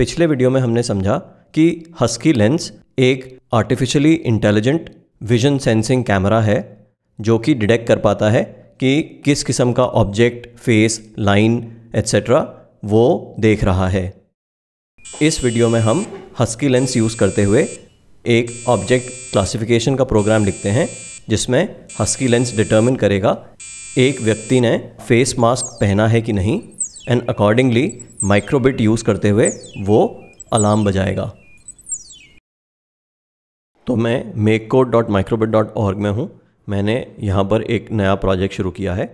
पिछले वीडियो में हमने समझा कि हस्की लेंस एक artificially intelligent vision sensing camera है जो कि डिटेक्ट कर पाता है कि किस किस्म का ऑब्जेक्ट फेस लाइन एट्सेट्रा वो देख रहा है इस वीडियो में हम हस्की लेंस यूज़ करते हुए एक ऑब्जेक्ट क्लासिफिकेशन का प्रोग्राम लिखते हैं जिसमें हस्की लेंस डिटर्मिन करेगा एक व्यक्ति ने फेस मास्क पहना है कि नहीं एंड अकॉर्डिंगली माइक्रोबिट यूज़ करते हुए वो अलार्म बजाएगा तो मैं make code dot microbit dot org में हूँ मैंने यहाँ पर एक नया प्रोजेक्ट शुरू किया है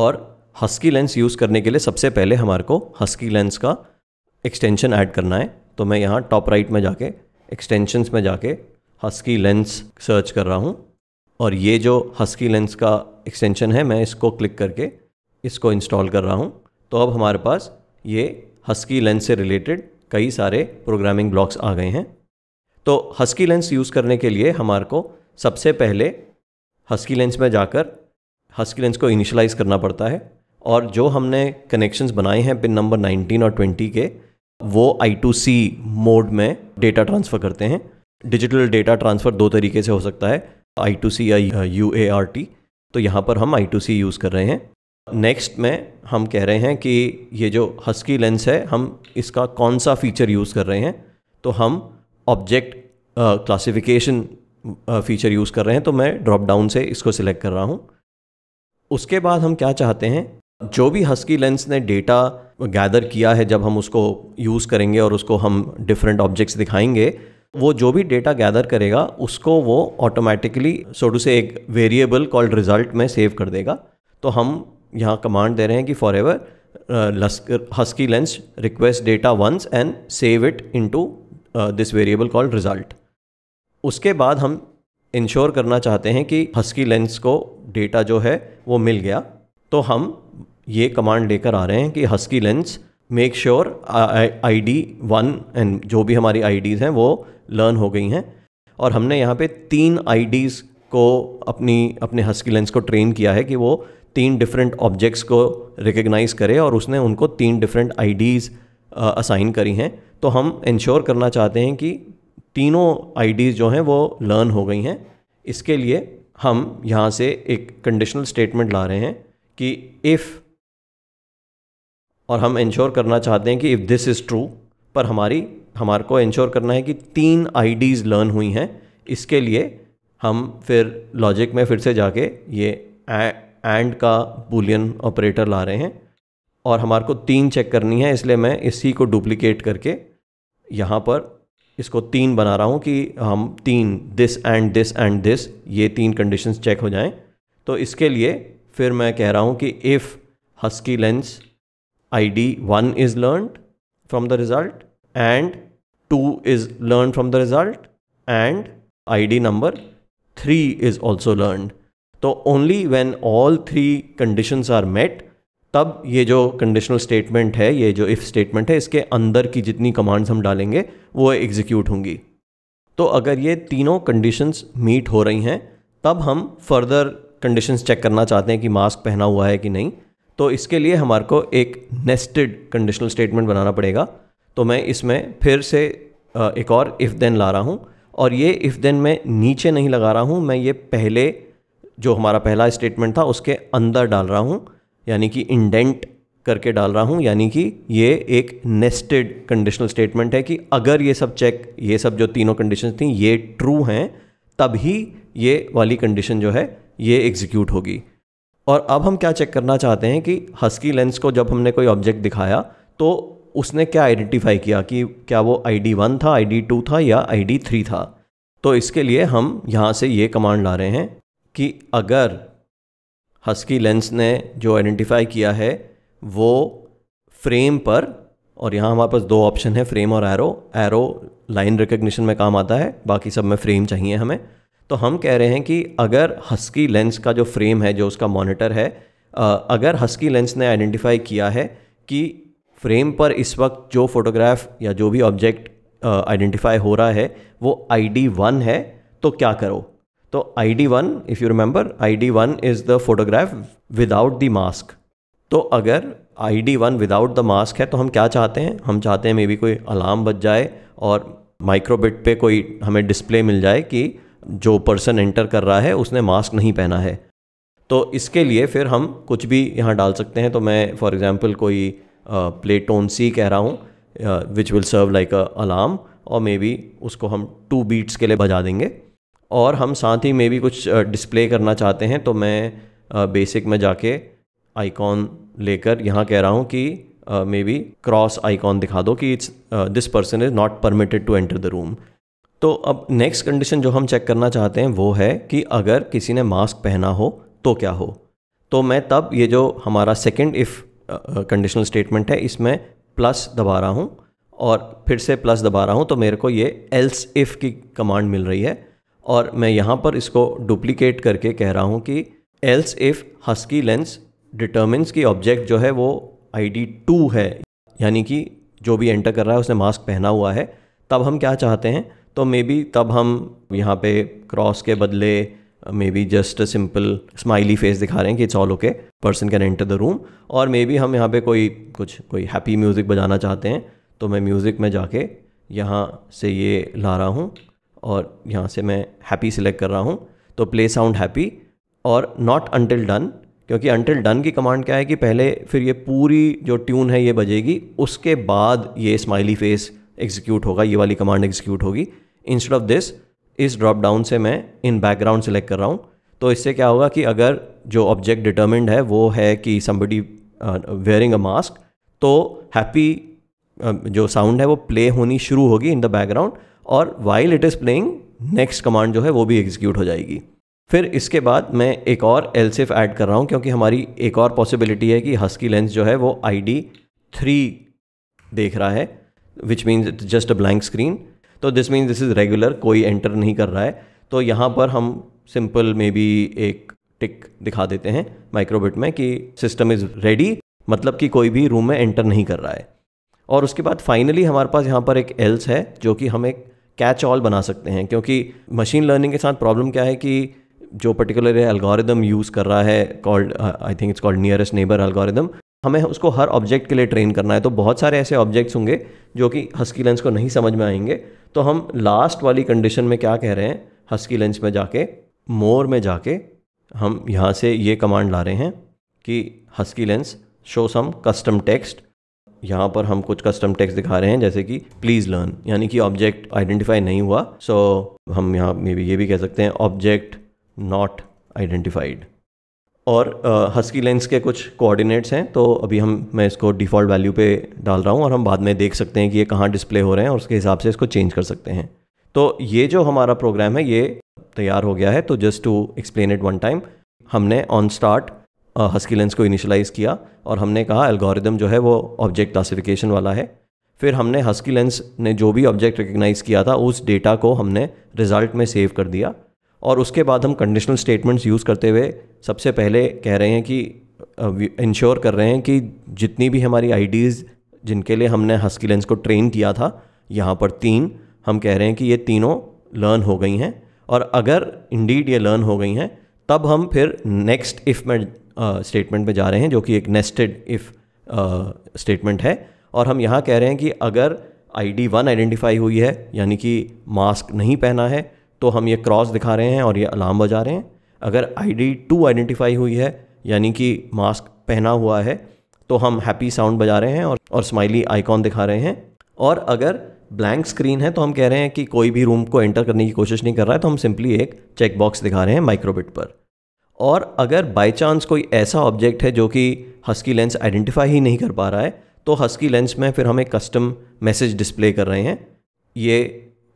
और हस्की लेंस यूज़ करने के लिए सबसे पहले हमारे को हस्की लेंस का एक्सटेंशन ऐड करना है तो मैं यहाँ टॉप राइट में जाके एक्सटेंशंस में जाके हस्की लेंस सर्च कर रहा हूँ और ये जो हस्की लेंस का एक्सटेंशन है मैं इसको क्लिक करके इसको इंस्टॉल कर रहा हूँ तो अब हमारे पास ये हस्की लेंस से रिलेटेड कई सारे प्रोग्रामिंग ब्लॉक्स आ गए हैं तो हस्की लेंस यूज़ करने के लिए हमारे को सबसे पहले हस्की लेंस में जाकर हस्की लेंस को इनिशलाइज़ करना पड़ता है और जो हमने कनेक्शंस बनाए हैं पिन नंबर 19 और 20 के वो आई टू सी मोड में डेटा ट्रांसफ़र करते हैं डिजिटल डेटा ट्रांसफ़र दो तरीके से हो सकता है आई टू सी या यू ए आर टी तो यहाँ पर हम आई टू सी यूज़ कर रहे हैं नेक्स्ट में हम कह रहे हैं कि ये जो हस्की लेंस है हम इसका कौन सा फीचर यूज़ कर रहे हैं तो हम ऑब्जेक्ट क्लासिफिकेशन फीचर यूज़ कर रहे हैं तो मैं ड्रॉप डाउन से इसको सिलेक्ट कर रहा हूँ उसके बाद हम क्या चाहते हैं जो भी हस्की लेंस ने डेटा गैदर किया है जब हम उसको यूज़ करेंगे और उसको हम डिफरेंट ऑब्जेक्ट्स दिखाएंगे वो जो भी डेटा गैदर करेगा उसको वो ऑटोमेटिकली सोटू से एक वेरिएबल कॉल्ड रिजल्ट में सेव कर देगा तो हम यहाँ कमांड दे रहे हैं कि forever Husky Lens request data once and save it into this variable called result उसके बाद हम इंश्योर करना चाहते हैं कि हस्की लेंस को डेटा जो है वो मिल गया तो हम ये कमांड लेकर आ रहे हैं कि Husky Lens make sure I D one and जो भी हमारी आई डीज़ हैं वो लर्न हो गई हैं और हमने यहाँ पे तीन आई डीज़ को अपनी अपने हस्की लेंस को ट्रेन किया है कि वो तीन डिफरेंट ऑब्जेक्ट्स को रिकग्नाइज़ करे और उसने उनको तीन डिफरेंट आईडीज़ असाइन करी हैं तो हम इंश्योर करना चाहते हैं कि तीनों आईडीज़ जो हैं वो लर्न हो गई हैं इसके लिए हम यहाँ से एक कंडीशनल स्टेटमेंट ला रहे हैं कि इफ़ और हम इंश्योर करना चाहते हैं कि इफ़ दिस इज़ ट्रू पर हमारी हमारे को इंश्योर करना है कि तीन आईडीज़ लर्न हुई हैं इसके लिए हम फिर लॉजिक में फिर से जाके ये एंड का बुलियन ऑपरेटर ला रहे हैं और हमारे को तीन चेक करनी है इसलिए मैं इसी को डुप्लीकेट करके यहाँ पर इसको तीन बना रहा हूँ कि हम तीन this and this and this ये तीन कंडीशंस चेक हो जाएं तो इसके लिए फिर मैं कह रहा हूँ कि if Husky Lens I D one is learn from the result and two is learn from the result and I D number three is also learned तो only when all three conditions are met तब ये जो conditional statement है ये जो if statement है इसके अंदर की जितनी कमांड्स हम डालेंगे वो एग्जीक्यूट होंगी तो अगर ये तीनों कंडीशंस मीट हो रही हैं तब हम फर्दर कंडीशंस चेक करना चाहते हैं कि मास्क पहना हुआ है कि नहीं तो इसके लिए हमारे को एक नेस्टेड कंडीशनल स्टेटमेंट बनाना पड़ेगा तो मैं इसमें फिर से एक और इफ़ देन ला रहा हूँ और ये इफ़ देन मैं नीचे नहीं लगा रहा हूँ मैं ये पहले जो हमारा पहला स्टेटमेंट था उसके अंदर डाल रहा हूँ यानी कि इंडेंट करके डाल रहा हूँ यानी कि ये एक नेस्टेड कंडीशनल स्टेटमेंट है कि अगर ये सब चेक ये सब जो तीनों कंडीशन थी ये ट्रू हैं तभी ये वाली कंडीशन जो है ये एग्जीक्यूट होगी और अब हम क्या चेक करना चाहते हैं कि हस्की लेंस को जब हमने कोई ऑब्जेक्ट दिखाया तो उसने क्या आइडेंटिफाई किया कि क्या वो आई डी वन था आई डी टू था या आई डी थ्री था तो इसके लिए हम यहाँ से ये कमांड ला रहे हैं कि अगर हस्की लेंस ने जो आइडेंटिफाई किया है वो फ्रेम पर और यहाँ हमारे पास दो ऑप्शन है फ्रेम और एरो एरो लाइन रिकग्निशन में काम आता है बाकी सब में फ्रेम चाहिए हमें तो हम कह रहे हैं कि अगर हस्की लेंस का जो फ्रेम है जो उसका मॉनिटर है अगर हस्की लेंस ने आइडेंटिफाई किया है कि फ्रेम पर इस वक्त जो फोटोग्राफ या जो भी ऑब्जेक्ट आइडेंटिफाई हो रहा है वो आई डी वन है तो क्या करो तो I D one if you remember I D one is the photograph without the mask तो अगर I D one without the mask है तो हम क्या चाहते हैं हम चाहते हैं मे बी कोई अलार्म बच जाए और माइक्रोबिट पे कोई हमें डिस्प्ले मिल जाए कि जो पर्सन एंटर कर रहा है उसने मास्क नहीं पहना है तो इसके लिए फिर हम कुछ भी यहाँ डाल सकते हैं तो मैं फॉर एग्ज़ाम्पल कोई प्लेटोन सी कह रहा हूँ which will serve like a alarm और मे बी उसको हम टू बीट्स के लिए बजा देंगे और हम साथ ही में भी कुछ डिस्प्ले करना चाहते हैं तो मैं बेसिक में जाके आइकॉन लेकर यहाँ कह रहा हूँ कि मे बी क्रॉस आइकॉन दिखा दो कि it's this person is not permitted to enter the room तो अब नेक्स्ट कंडीशन जो हम चेक करना चाहते हैं वो है कि अगर किसी ने मास्क पहना हो तो क्या हो तो मैं तब ये जो हमारा सेकेंड इफ़ कंडीशनल स्टेटमेंट है इसमें प्लस दबा रहा हूँ और फिर से प्लस दबा रहा हूँ तो मेरे को ये एल्स इफ़ की कमांड मिल रही है और मैं यहाँ पर इसको डुप्लीकेट करके कह रहा हूँ कि else if Husky Lens determines की ऑब्जेक्ट जो है वो आई डी टू है यानी कि जो भी एंटर कर रहा है उसने मास्क पहना हुआ है तब हम क्या चाहते हैं तो मे बी तब हम यहाँ पे क्रॉस के बदले maybe just simple smiley face दिखा रहे हैं कि it's all okay person can enter the room और मे बी हम यहाँ पे कोई कुछ कोई हैप्पी म्यूज़िक बजाना चाहते हैं तो मैं म्यूज़िक में जाके यहाँ से ये ला रहा हूँ और यहाँ से मैं हैप्पी सिलेक्ट कर रहा हूँ तो प्ले साउंड हैप्पी और नॉट अनटिल डन क्योंकि अनटिल डन की कमांड क्या है कि पहले फिर ये पूरी जो ट्यून है ये बजेगी उसके बाद ये स्माइली फेस एग्जीक्यूट होगा ये वाली कमांड एग्जीक्यूट होगी इंस्टेड ऑफ दिस इस ड्रॉप डाउन से मैं इन बैकग्राउंड सेलेक्ट कर रहा हूँ तो इससे क्या होगा कि अगर जो ऑब्जेक्ट डिटर्मिंड है वो है कि समबडी वेयरिंग अ मास्क तो हैप्पी जो साउंड है वो प्ले होनी शुरू होगी इन द बैकग्राउंड और while it is playing next command जो है वो भी एग्जीक्यूट हो जाएगी फिर इसके बाद मैं एक और सिफ ऐड कर रहा हूँ क्योंकि हमारी एक और पॉसिबिलिटी है कि हस्की लेंस जो है वो आई डी थ्री देख रहा है which means it's just a blank screen तो this means this is regular कोई एंटर नहीं कर रहा है तो यहाँ पर हम सिंपल मे बी एक टिक दिखा देते हैं माइक्रोबिट में कि सिस्टम इज़ रेडी मतलब कि कोई भी रूम में एंटर नहीं कर रहा है और उसके बाद फाइनली हमारे पास यहाँ पर एक एल्स है जो कि हम एक कैच ऑल बना सकते हैं क्योंकि मशीन लर्निंग के साथ प्रॉब्लम क्या है कि जो पर्टिकुलर एल्गोरिदम यूज़ कर रहा है called I think it's called nearest neighbour algorithm हमें उसको हर ऑब्जेक्ट के लिए ट्रेन करना है तो बहुत सारे ऐसे ऑब्जेक्ट्स होंगे जो कि हस्की लेंस को नहीं समझ में आएंगे तो हम लास्ट वाली कंडीशन में क्या कह रहे हैं हस्की लेंस में जाके मोर में जाके हम यहाँ से ये कमांड ला रहे हैं कि Husky Lens show some custom text यहाँ पर हम कुछ कस्टम टेक्स दिखा रहे हैं जैसे कि प्लीज़ लर्न यानी कि ऑब्जेक्ट आइडेंटिफाई नहीं हुआ सो so, हम यहाँ मे भी ये भी कह सकते हैं ऑब्जेक्ट नॉट आइडेंटिफाइड और हस्की uh, लेंस के कुछ कोऑर्डिनेट्स हैं तो अभी हम मैं इसको डिफ़ॉल्ट वैल्यू पे डाल रहा हूँ और हम बाद में देख सकते हैं कि ये कहाँ डिस्प्ले हो रहे हैं और उसके हिसाब से इसको चेंज कर सकते हैं तो ये जो हमारा प्रोग्राम है ये तैयार हो गया है तो just to explain it one time हमने ऑन स्टार्ट हस्की लेंस को इनिशलाइज़ किया और हमने कहा एल्गोरिदम जो है वो ऑब्जेक्ट क्लासिफिकेशन वाला है फिर हमने हस्की लेंस ने जो भी ऑब्जेक्ट रिकग्नाइज़ किया था उस डेटा को हमने रिज़ल्ट में सेव कर दिया और उसके बाद हम कंडीशनल स्टेटमेंट्स यूज़ करते हुए सबसे पहले कह रहे हैं कि इंश्योर कर रहे हैं कि जितनी भी हमारी आईडीज़ जिनके लिए हमने हस्की लेंस को ट्रेन किया था यहाँ पर तीन हम कह रहे हैं कि ये तीनों लर्न हो गई हैं और अगर इंडीड ये लर्न हो गई हैं तब हम फिर नेक्स्ट इफ़ में स्टेटमेंट में जा रहे हैं जो कि एक नेस्टेड इफ़ स्टेटमेंट है और हम यहाँ कह रहे हैं कि अगर आई डी वन आइडेंटिफाई हुई है यानी कि मास्क नहीं पहना है तो हम ये क्रॉस दिखा रहे हैं और ये अलार्म बजा रहे हैं अगर आई डी टू आइडेंटिफाई हुई है यानी कि मास्क पहना हुआ है तो हम हैप्पी साउंड बजा रहे हैं और और स्माइली आइकॉन दिखा रहे हैं और अगर ब्लैंक स्क्रीन है तो हम कह रहे हैं कि कोई भी रूम को एंटर करने की कोशिश नहीं कर रहा है तो हम सिंपली एक चेकबॉक्स दिखा रहे हैं माइक्रोबिट पर और अगर बाई चांस कोई ऐसा ऑब्जेक्ट है जो कि हस्की लेंस आइडेंटिफाई ही नहीं कर पा रहा है तो हस्की लेंस में फिर हम एक कस्टम मैसेज डिस्प्ले कर रहे हैं ये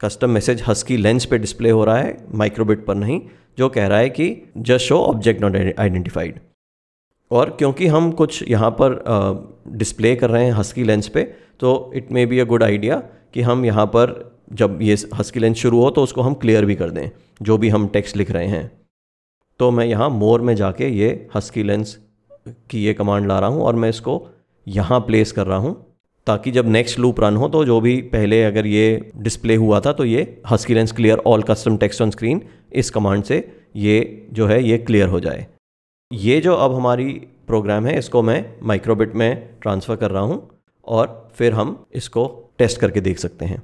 कस्टम मैसेज हस्की लेंस पे डिस्प्ले हो रहा है माइक्रोबिट पर नहीं जो कह रहा है कि just show object not identified और क्योंकि हम कुछ यहाँ पर डिस्प्ले कर रहे हैं हस्की लेंस पे तो it may be a good idea कि हम यहाँ पर जब ये हस्की लेंथ शुरू हो तो उसको हम क्लियर भी कर दें जो भी हम टेक्स्ट लिख रहे हैं तो मैं यहाँ मोर में जाके ये हस्की लेंस की ये कमांड ला रहा हूँ और मैं इसको यहाँ प्लेस कर रहा हूँ ताकि जब नेक्स्ट लूप रन हो तो जो भी पहले अगर ये डिस्प्ले हुआ था तो ये Husky Lens clear all custom text on screen इस कमांड से ये जो है ये क्लियर हो जाए ये जो अब हमारी प्रोग्राम है इसको मैं माइक्रोबिट में ट्रांसफ़र कर रहा हूँ और फिर हम इसको टेस्ट करके देख सकते हैं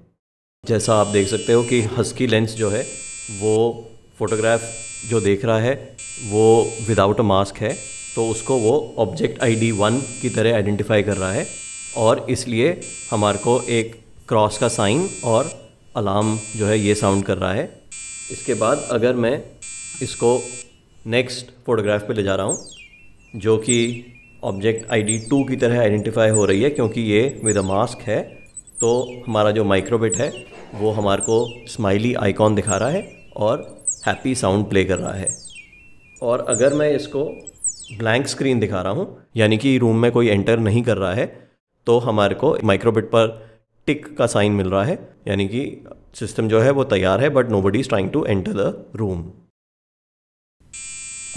जैसा आप देख सकते हो कि हस्की लेंस जो है वो फोटोग्राफ जो देख रहा है वो विदाउट अ मास्क है तो उसको वो ऑब्जेक्ट आई डी वन की तरह आइडेंटिफाई कर रहा है और इसलिए हमारे को एक क्रॉस का साइन और अलार्म जो है ये साउंड कर रहा है इसके बाद अगर मैं इसको नेक्स्ट फोटोग्राफ पे ले जा रहा हूँ जो कि ऑब्जेक्ट डी टू की तरह आइडेंटिफाई हो रही है क्योंकि ये विद अ मास्क है तो हमारा जो माइक्रोबिट है वो हमारे को स्माइली आइकॉन दिखा रहा है और हैप्पी साउंड प्ले कर रहा है और अगर मैं इसको ब्लैंक स्क्रीन दिखा रहा हूँ यानी कि रूम में कोई एंटर नहीं कर रहा है तो हमारे को माइक्रोबिट पर टिक का साइन मिल रहा है यानी कि सिस्टम जो है वो तैयार है but nobody is trying to enter the room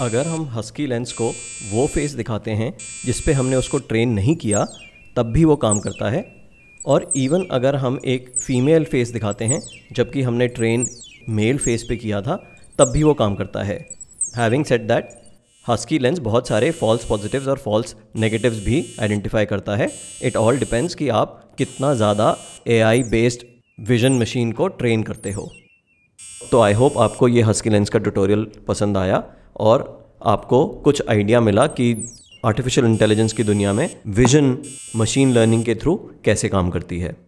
अगर हम हस्की लेंस को वो फेस दिखाते हैं जिस पे हमने उसको ट्रेन नहीं किया तब भी वो काम करता है और इवन अगर हम एक फ़ीमेल फेस दिखाते हैं जबकि हमने ट्रेन मेल फेस पे किया था तब भी वो काम करता है having set that Husky Lens बहुत सारे फॉल्स पॉजिटिव्स और फॉल्स नेगेटिव्स भी आइडेंटिफाई करता है इट ऑल डिपेंड्स कि आप कितना ज़्यादा ए बेस्ड विजन मशीन को ट्रेन करते हो तो आई होप आपको ये हस्की लेंस का ट्यूटोरियल पसंद आया और आपको कुछ आइडिया मिला कि आर्टिफिशियल इंटेलिजेंस की दुनिया में विजन मशीन लर्निंग के थ्रू कैसे काम करती है